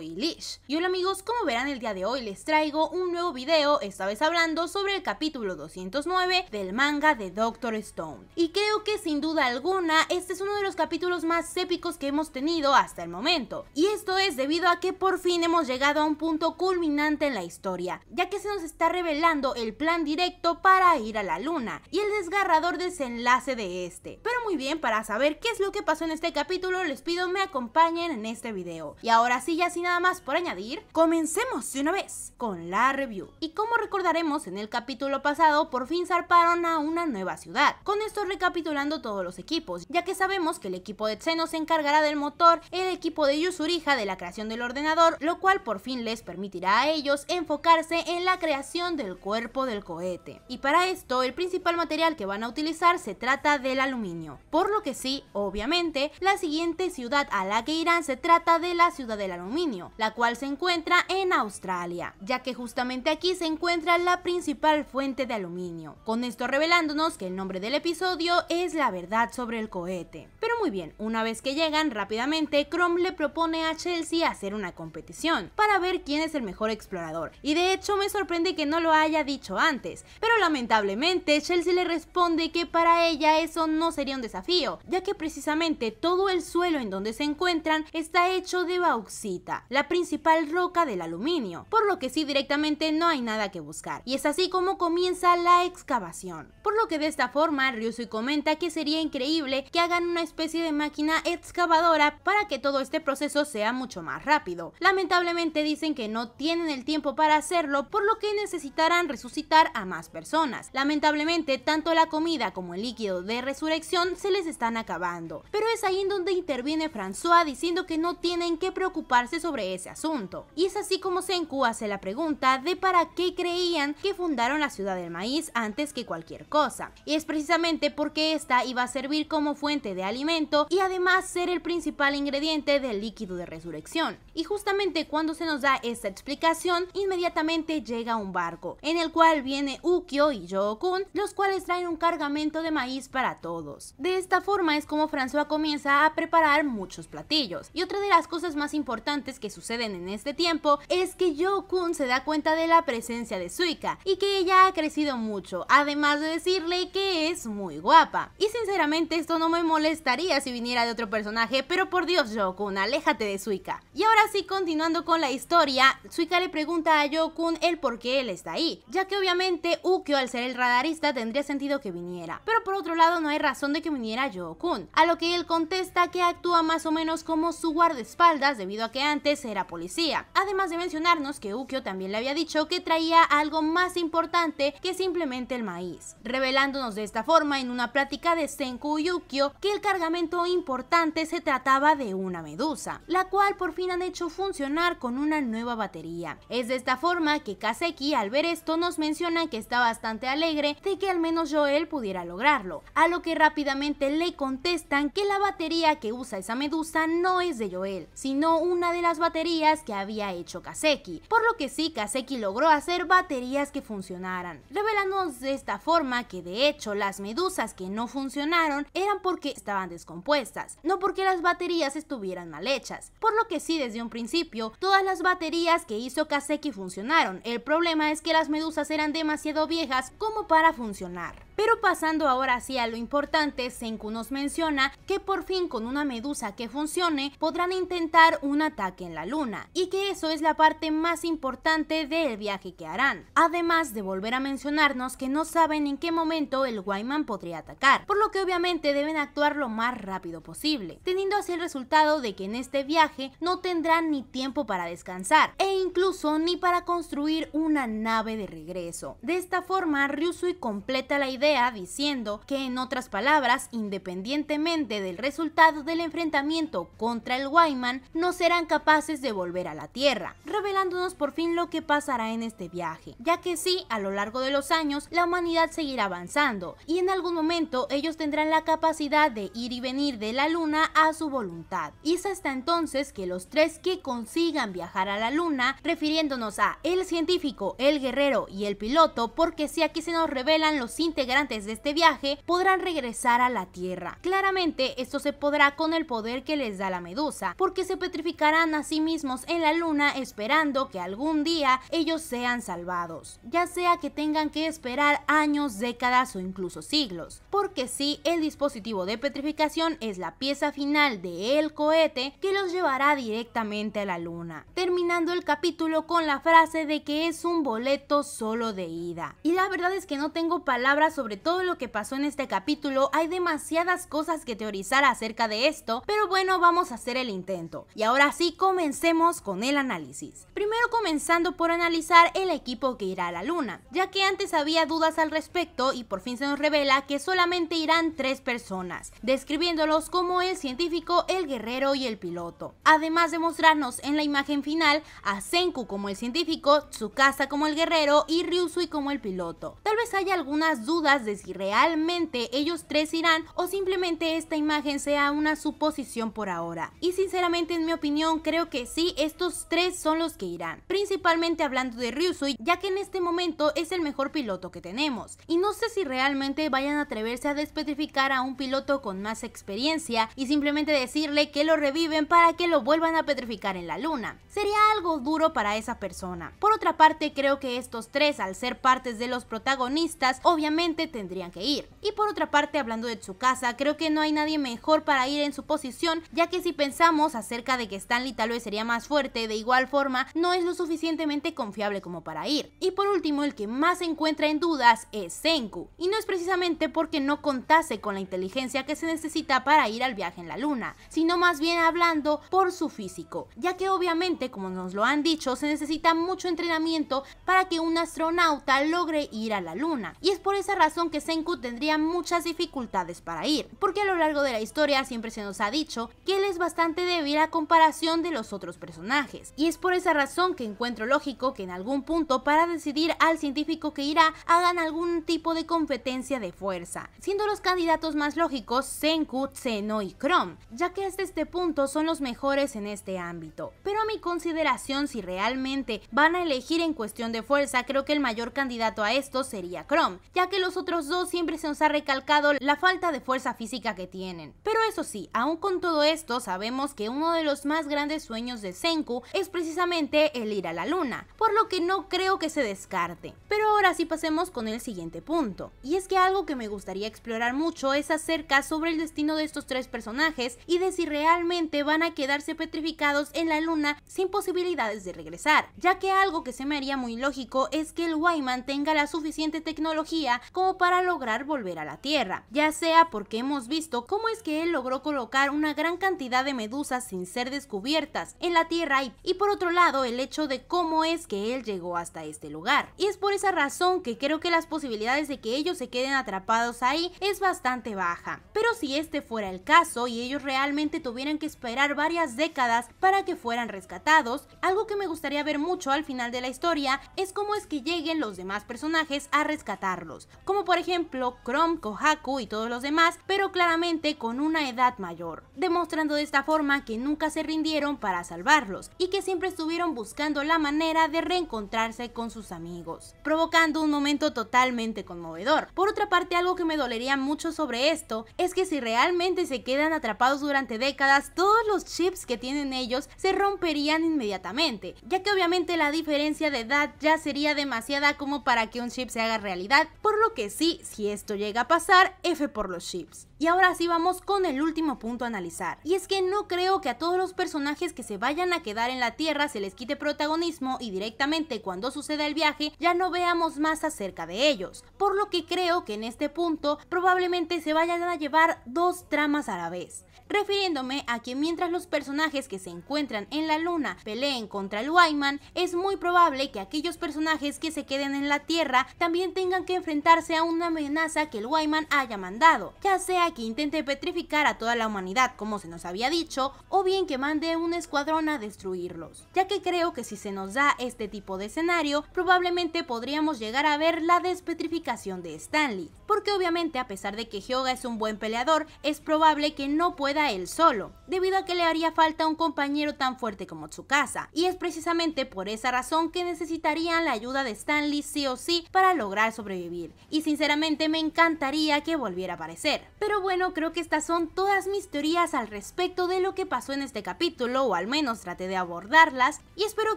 Lish. Y hola amigos, como verán el día de hoy les traigo un nuevo video, esta vez hablando sobre el capítulo 209 del manga de Doctor Stone. Y creo que sin duda alguna este es uno de los capítulos más épicos que hemos tenido hasta el momento. Y esto es debido a que por fin hemos llegado a un punto culminante en la historia, ya que se nos está revelando el plan directo para ir a la luna y el desgarrador desenlace de este. Pero muy bien, para saber qué es lo que pasó en este capítulo les pido me acompañen en este video. Y ahora sí ya sin nada más por añadir, comencemos de una vez con la review. Y como recordaremos en el capítulo pasado, por fin zarparon a una nueva ciudad. Con esto recapitulando todos los equipos, ya que sabemos que el equipo de Xeno se encargará del motor, el equipo de Yuzuriha de la creación del ordenador, lo cual por fin les permitirá a ellos enfocarse en la creación del cuerpo del cohete. Y para esto, el principal material que van a utilizar se trata del aluminio. Por lo que sí, obviamente, la siguiente ciudad a la que irán se trata de la ciudad del aluminio la cual se encuentra en Australia, ya que justamente aquí se encuentra la principal fuente de aluminio, con esto revelándonos que el nombre del episodio es la verdad sobre el cohete. Pero muy bien, una vez que llegan rápidamente, Chrome le propone a Chelsea hacer una competición para ver quién es el mejor explorador, y de hecho me sorprende que no lo haya dicho antes, pero lamentablemente Chelsea le responde que para ella eso no sería un desafío, ya que precisamente todo el suelo en donde se encuentran está hecho de bauxita, la principal roca del aluminio, por lo que sí directamente no hay nada que buscar. Y es así como comienza la excavación. Por lo que de esta forma Ryusui comenta que sería increíble que hagan una especie de máquina excavadora para que todo este proceso sea mucho más rápido. Lamentablemente dicen que no tienen el tiempo para hacerlo, por lo que necesitarán resucitar a más personas. Lamentablemente tanto la comida como el líquido de resurrección se les están acabando. Pero es ahí en donde interviene François diciendo que no tienen que preocuparse ese asunto. Y es así como Senku hace la pregunta de para qué creían que fundaron la ciudad del maíz antes que cualquier cosa. Y es precisamente porque esta iba a servir como fuente de alimento y además ser el principal ingrediente del líquido de resurrección. Y justamente cuando se nos da esta explicación, inmediatamente llega un barco, en el cual viene Ukyo y Yo-kun, los cuales traen un cargamento de maíz para todos. De esta forma es como François comienza a preparar muchos platillos. Y otra de las cosas más importantes que suceden en este tiempo es que Yo-kun se da cuenta de la presencia de Suika y que ella ha crecido mucho, además de decirle que es muy guapa. Y sinceramente esto no me molestaría si viniera de otro personaje, pero por Dios Yo-kun, aléjate de Suika. Y ahora sí, continuando con la historia, Suika le pregunta a yo el por qué él está ahí, ya que obviamente Ukyo al ser el radarista tendría sentido que viniera, pero por otro lado no hay razón de que viniera Yo-kun, a lo que él contesta que actúa más o menos como su guardaespaldas debido a que antes era policía, además de mencionarnos que Ukio también le había dicho que traía algo más importante que simplemente el maíz, revelándonos de esta forma en una plática de Senku y Ukio que el cargamento importante se trataba de una medusa, la cual por fin han hecho funcionar con una nueva batería. Es de esta forma que Kaseki al ver esto nos menciona que está bastante alegre de que al menos Joel pudiera lograrlo, a lo que rápidamente le contestan que la batería que usa esa medusa no es de Joel, sino una de las baterías que había hecho Kaseki, por lo que sí Kaseki logró hacer baterías que funcionaran, revelándonos de esta forma que de hecho las medusas que no funcionaron eran porque estaban descompuestas, no porque las baterías estuvieran mal hechas, por lo que sí desde un principio todas las baterías que hizo Kaseki funcionaron, el problema es que las medusas eran demasiado viejas como para funcionar. Pero pasando ahora sí a lo importante, Senku nos menciona que por fin con una medusa que funcione podrán intentar un ataque en la luna, y que eso es la parte más importante del viaje que harán. Además de volver a mencionarnos que no saben en qué momento el Wyman podría atacar, por lo que obviamente deben actuar lo más rápido posible, teniendo así el resultado de que en este viaje no tendrán ni tiempo para descansar, e incluso ni para construir una nave de regreso. De esta forma, Ryusui completa la idea diciendo que en otras palabras, independientemente del resultado del enfrentamiento contra el Wyman, no serán capaces de volver a la Tierra, revelándonos por fin lo que pasará en este viaje, ya que sí, a lo largo de los años, la humanidad seguirá avanzando, y en algún momento ellos tendrán la capacidad de ir y venir de la Luna a su voluntad. Y es hasta entonces que los tres que consigan viajar a la Luna, refiriéndonos a el científico, el guerrero y el piloto, porque si aquí se nos revelan los integrantes de este viaje, podrán regresar a la Tierra. Claramente, esto se podrá con el poder que les da la medusa, porque se petrificarán a sí mismos en la luna esperando que algún día ellos sean salvados, ya sea que tengan que esperar años, décadas o incluso siglos, porque si el dispositivo de petrificación es la pieza final de el cohete que los llevará directamente a la luna, terminando el capítulo con la frase de que es un boleto solo de ida. Y la verdad es que no tengo palabras sobre todo lo que pasó en este capítulo, hay demasiadas cosas que teorizar acerca de esto, pero bueno, vamos a hacer el intento. Y ahora sí, comencemos con el análisis. Primero comenzando por analizar el equipo que irá a la Luna, ya que antes había dudas al respecto y por fin se nos revela que solamente irán tres personas, describiéndolos como el científico, el guerrero y el piloto. Además de mostrarnos en la imagen final a Senku como el científico, Tsukasa como el guerrero y Ryusui como el piloto. Tal vez haya algunas dudas de si realmente ellos tres irán o simplemente esta imagen sea una suposición por ahora. Y sinceramente en mi opinión creo que sí, estos tres son los que irán. Principalmente hablando de Ryusui, ya que en este momento es el mejor piloto que tenemos. Y no sé si realmente vayan a atreverse a despetrificar a un piloto con más experiencia y simplemente decirle que lo reviven para que lo vuelvan a petrificar en la luna. Sería algo duro para esa persona. Por otra parte, creo que estos tres, al ser partes de los protagonistas, obviamente tendrían que ir. Y por otra parte, hablando de Tsukasa, creo que no hay nadie mejor para ir en su posición, ya que si pensamos acerca de que Stanley tal sería más fuerte, de igual forma no es lo suficientemente confiable como para ir. Y por último, el que más se encuentra en dudas es Senku, y no es precisamente porque no contase con la inteligencia que se necesita para ir al viaje en la luna, sino más bien hablando por su físico, ya que obviamente, como nos lo han dicho, se necesita mucho entrenamiento para que un astronauta logre ir a la luna, y es por esa razón que Senku tendría muchas dificultades para ir, porque a lo largo de la historia siempre se nos ha dicho que él es bastante débil a comparación de los otros personajes. Y es por esa razón que encuentro lógico que en algún punto para decidir al científico que irá hagan algún tipo de competencia de fuerza, siendo los candidatos más lógicos Senku, Zeno y Chrome, ya que hasta este punto son los mejores en este ámbito. Pero a mi consideración si realmente van a elegir en cuestión de fuerza, creo que el mayor candidato a esto sería Chrome, ya que los otros dos siempre se nos ha recalcado la falta de fuerza física que tienen. Pero eso sí, aún con todo esto sabemos que uno de los más grandes sueños de Senku es precisamente el ir a la luna, por lo que no creo que se descarte. Pero ahora sí pasemos con el siguiente punto, y es que algo que me gustaría explorar mucho es acerca sobre el destino de estos tres personajes y de si realmente van a quedarse petrificados en la luna sin posibilidades de regresar, ya que algo que se me haría muy lógico es que el Wyman tenga la suficiente tecnología como para lograr volver a la Tierra, ya sea porque hemos visto cómo es que él logró colocar una gran cantidad de medusas sin ser descubierto en la Tierra y, por otro lado el hecho de cómo es que él llegó hasta este lugar. Y es por esa razón que creo que las posibilidades de que ellos se queden atrapados ahí es bastante baja. Pero si este fuera el caso y ellos realmente tuvieran que esperar varias décadas para que fueran rescatados, algo que me gustaría ver mucho al final de la historia es cómo es que lleguen los demás personajes a rescatarlos, como por ejemplo Chrome, Kohaku y todos los demás, pero claramente con una edad mayor, demostrando de esta forma que nunca se rindieron para salvarlos y que siempre estuvieron buscando la manera de reencontrarse con sus amigos, provocando un momento totalmente conmovedor. Por otra parte, algo que me dolería mucho sobre esto es que si realmente se quedan atrapados durante décadas, todos los chips que tienen ellos se romperían inmediatamente, ya que obviamente la diferencia de edad ya sería demasiada como para que un chip se haga realidad, por lo que sí, si esto llega a pasar, F por los chips. Y ahora sí vamos con el último punto a analizar, y es que no creo que a todos los personajes que se vayan a quedar en la Tierra se les quite protagonismo y directamente cuando suceda el viaje ya no veamos más acerca de ellos, por lo que creo que en este punto probablemente se vayan a llevar dos tramas a la vez, refiriéndome a que mientras los personajes que se encuentran en la Luna peleen contra el Wyman, es muy probable que aquellos personajes que se queden en la Tierra también tengan que enfrentarse a una amenaza que el Wyman haya mandado, ya sea que intente petrificar a toda la humanidad como se nos había dicho, o bien que mande un escuadrón a destruirlos, ya que creo que si se nos da este tipo de escenario, probablemente podríamos llegar a ver la despetrificación de Stanley, porque obviamente a pesar de que Hyoga es un buen peleador, es probable que no pueda él solo, debido a que le haría falta un compañero tan fuerte como Tsukasa, y es precisamente por esa razón que necesitarían la ayuda de Stanley sí o sí para lograr sobrevivir, y sinceramente me encantaría que volviera a aparecer. Pero bueno, creo que estas son todas mis teorías al respecto de lo que pasó en este capítulo al menos traté de abordarlas, y espero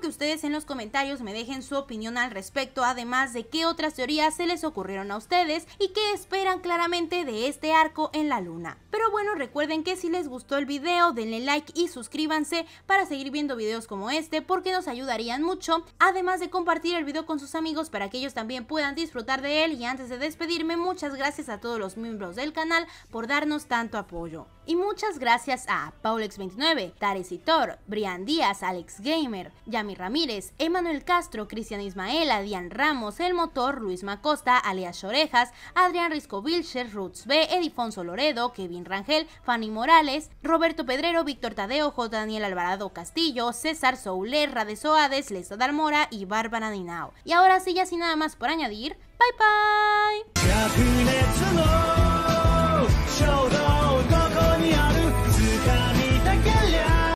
que ustedes en los comentarios me dejen su opinión al respecto, además de qué otras teorías se les ocurrieron a ustedes y qué esperan claramente de este arco en la luna. Pero bueno, recuerden que si les gustó el video, denle like y suscríbanse para seguir viendo videos como este porque nos ayudarían mucho, además de compartir el video con sus amigos para que ellos también puedan disfrutar de él y antes de despedirme, muchas gracias a todos los miembros del canal por darnos tanto apoyo. Y muchas gracias a Paulex29, Tares y Thor, Brian Díaz, Alex Gamer, Yami Ramírez, Emanuel Castro, Cristian Ismael, Adrián Ramos, El Motor, Luis Macosta, alias Orejas, Adrián Risco Vilcher, Roots B, Edifonso Loredo, Kevin Rangel, Fanny Morales, Roberto Pedrero, Víctor Tadeo, J. Daniel Alvarado Castillo, César Souler, De Soades, Lesa Dalmora y Bárbara Dinao. Y ahora sí, ya sin nada más por añadir, bye bye.